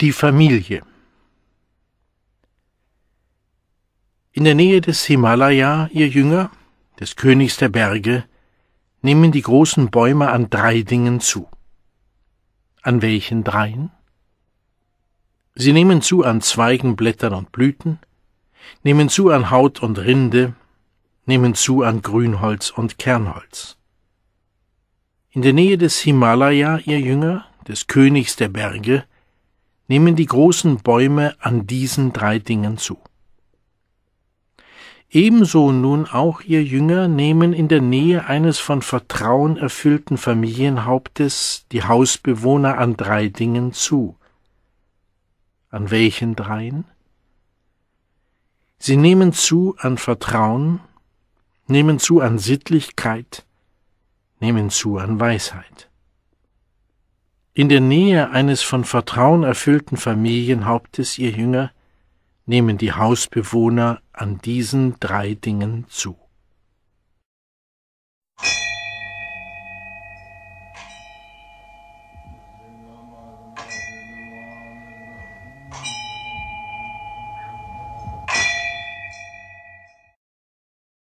Die Familie In der Nähe des Himalaya, ihr Jünger, des Königs der Berge, nehmen die großen Bäume an drei Dingen zu. An welchen dreien? Sie nehmen zu an Zweigen, Blättern und Blüten, nehmen zu an Haut und Rinde, nehmen zu an Grünholz und Kernholz. In der Nähe des Himalaya, ihr Jünger, des Königs der Berge, nehmen die großen Bäume an diesen drei Dingen zu. Ebenso nun auch ihr Jünger nehmen in der Nähe eines von Vertrauen erfüllten Familienhauptes die Hausbewohner an drei Dingen zu. An welchen dreien? Sie nehmen zu an Vertrauen, nehmen zu an Sittlichkeit, nehmen zu an Weisheit. In der Nähe eines von Vertrauen erfüllten Familienhauptes, ihr Jünger, nehmen die Hausbewohner an diesen drei Dingen zu.